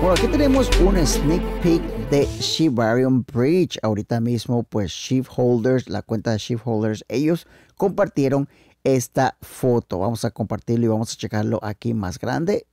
Bueno, aquí tenemos un sneak peek de Shibarium Bridge. Ahorita mismo, pues Holders, la cuenta de Holders. ellos compartieron esta foto. Vamos a compartirlo y vamos a checarlo aquí más grande.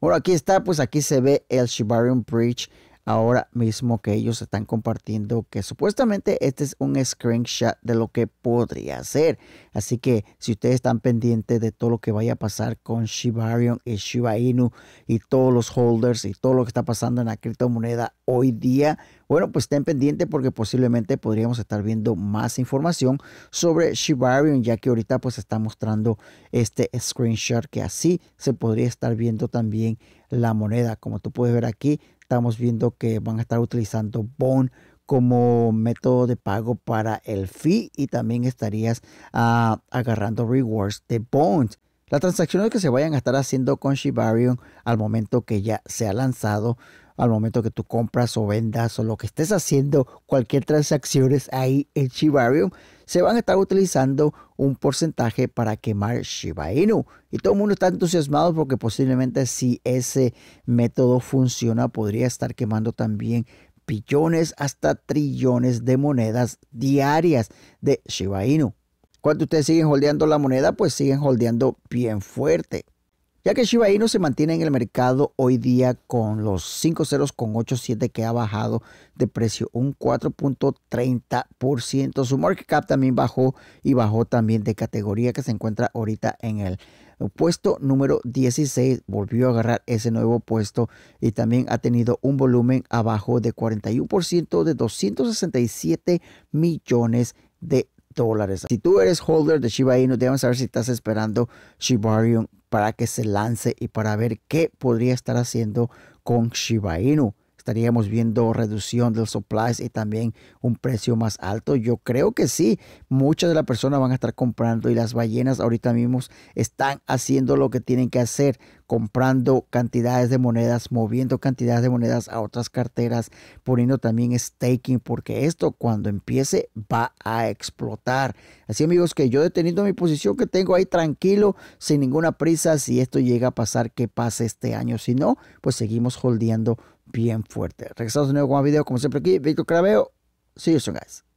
Bueno, aquí está, pues aquí se ve el Shibarium Bridge ahora mismo que ellos están compartiendo que supuestamente este es un screenshot de lo que podría ser. Así que si ustedes están pendientes de todo lo que vaya a pasar con Shibarion y Shiba Inu y todos los holders y todo lo que está pasando en la criptomoneda hoy día, bueno, pues estén pendientes porque posiblemente podríamos estar viendo más información sobre Shibarion, ya que ahorita pues está mostrando este screenshot que así se podría estar viendo también la moneda. Como tú puedes ver aquí, estamos viendo que van a estar utilizando bond como método de pago para el fee y también estarías ah, agarrando rewards de bonds Las transacciones que se vayan a estar haciendo con Shibarium al momento que ya se ha lanzado al momento que tú compras o vendas o lo que estés haciendo, cualquier transacciones ahí en Shibarium, se van a estar utilizando un porcentaje para quemar Shiba Inu. Y todo el mundo está entusiasmado porque posiblemente si ese método funciona, podría estar quemando también billones hasta trillones de monedas diarias de Shiba Inu. Cuando ustedes siguen holdeando la moneda, pues siguen holdeando bien fuerte ya que Shiba Inu se mantiene en el mercado hoy día con los 5.087 que ha bajado de precio un 4.30%. Su market cap también bajó y bajó también de categoría que se encuentra ahorita en el puesto número 16. Volvió a agarrar ese nuevo puesto y también ha tenido un volumen abajo de 41% de 267 millones de dólares. Si tú eres holder de Shiba Inu, debes saber si estás esperando Shibarium para que se lance y para ver qué podría estar haciendo con Shiba Inu estaríamos viendo reducción del supplies y también un precio más alto? Yo creo que sí. Muchas de las personas van a estar comprando y las ballenas ahorita mismo están haciendo lo que tienen que hacer, comprando cantidades de monedas, moviendo cantidades de monedas a otras carteras, poniendo también staking, porque esto cuando empiece va a explotar. Así amigos que yo deteniendo mi posición que tengo ahí tranquilo, sin ninguna prisa, si esto llega a pasar, que pase este año. Si no, pues seguimos holdeando bien fuerte. Regresamos de nuevo con más video, como siempre aquí, Víctor Carabeo. See you soon, guys.